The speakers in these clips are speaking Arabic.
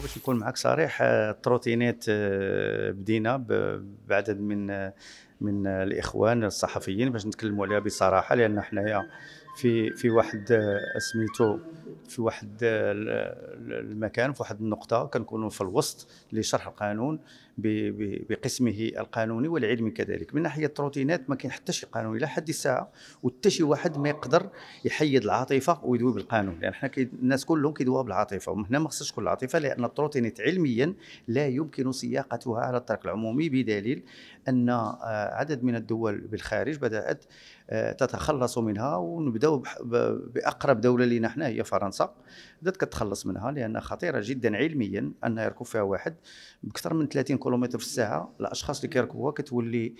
باش نكون معك صريح آه، التروتينات آه، بدينا بعدد من آه، من الاخوان الصحفيين باش نتكلموا عليها بصراحه لان حنايا في في واحد آه، سميتو في واحد آه، المكان في واحد النقطه كنكونوا في الوسط لشرح القانون بقسمه القانوني والعلمي كذلك من ناحيه التروتينات ما كاين حتى شي قانون الى حد الساعه وحتى شي واحد ما يقدر يحيد العاطفه ويدوي بالقانون لان يعني حنا الناس كلهم كيدوا بالعاطفه وهنا ما خصش تكون العاطفه لان التروتينات علميا لا يمكن سياقتها على الطريق العمومي بدليل ان آه، عدد من الدول بالخارج بدات تتخلص منها ونبدا نبداو باقرب دوله لينا حنا هي فرنسا بدات كتخلص منها لانها خطيره جدا علميا ان يركب فيها واحد باكثر من 30 كيلومتر في الساعه الاشخاص اللي كيركبوها كتولي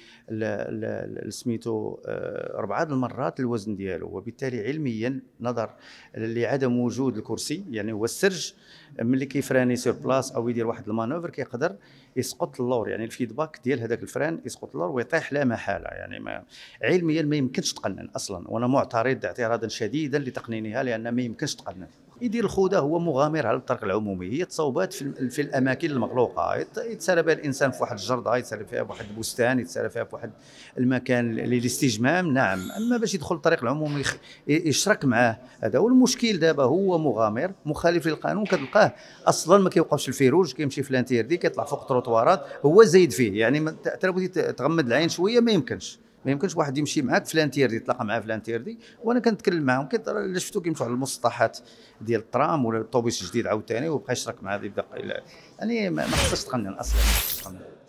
سميتو آه، اربعه المرات الوزن ديالو وبالتالي علميا نظر لعدم وجود الكرسي يعني هو السرج ملي كيفراني سير بلاس او يدير واحد المانوفر كيقدر يسقط اللور يعني الفيدباك ديال هذاك الفران يسقط اللور ويطيح لا محاله يعني ما علميا ما يمكنش تقنن اصلا وانا معترض اعتراضا شديدا لتقنينها لان ما يمكنش تقنن يدير الخوذه هو مغامر على الطريق العمومي هي تصوبات في, في الاماكن المغلوقه يتسرى بها الانسان في واحد الجرده آه، يتسرى فيها في واحد البستان يتسرى فيها في واحد المكان للاستجمام نعم اما باش يدخل الطريق العمومي يشرك معاه هذا هو المشكل دابا هو مغامر مخالف للقانون كتلقاه اصلا ما كيوقفش الفيروج كيمشي في الانتيردي كيطلع فوق التروطوارات هو زايد فيه يعني تغمد العين شويه ما يمكنش ما يمكنش واحد يمشي معاك في تيردي يتلاقى معاه في تيردي وانا كنتكلم معاهم كنت شفتو كيمشوا على المسطحات ديال الترام ولا الطوبيس الجديد عاوتاني وبقى يشرك مع هذا يبدا يعني ما خصهاش تقنن اصلا ما خصهاش تقنن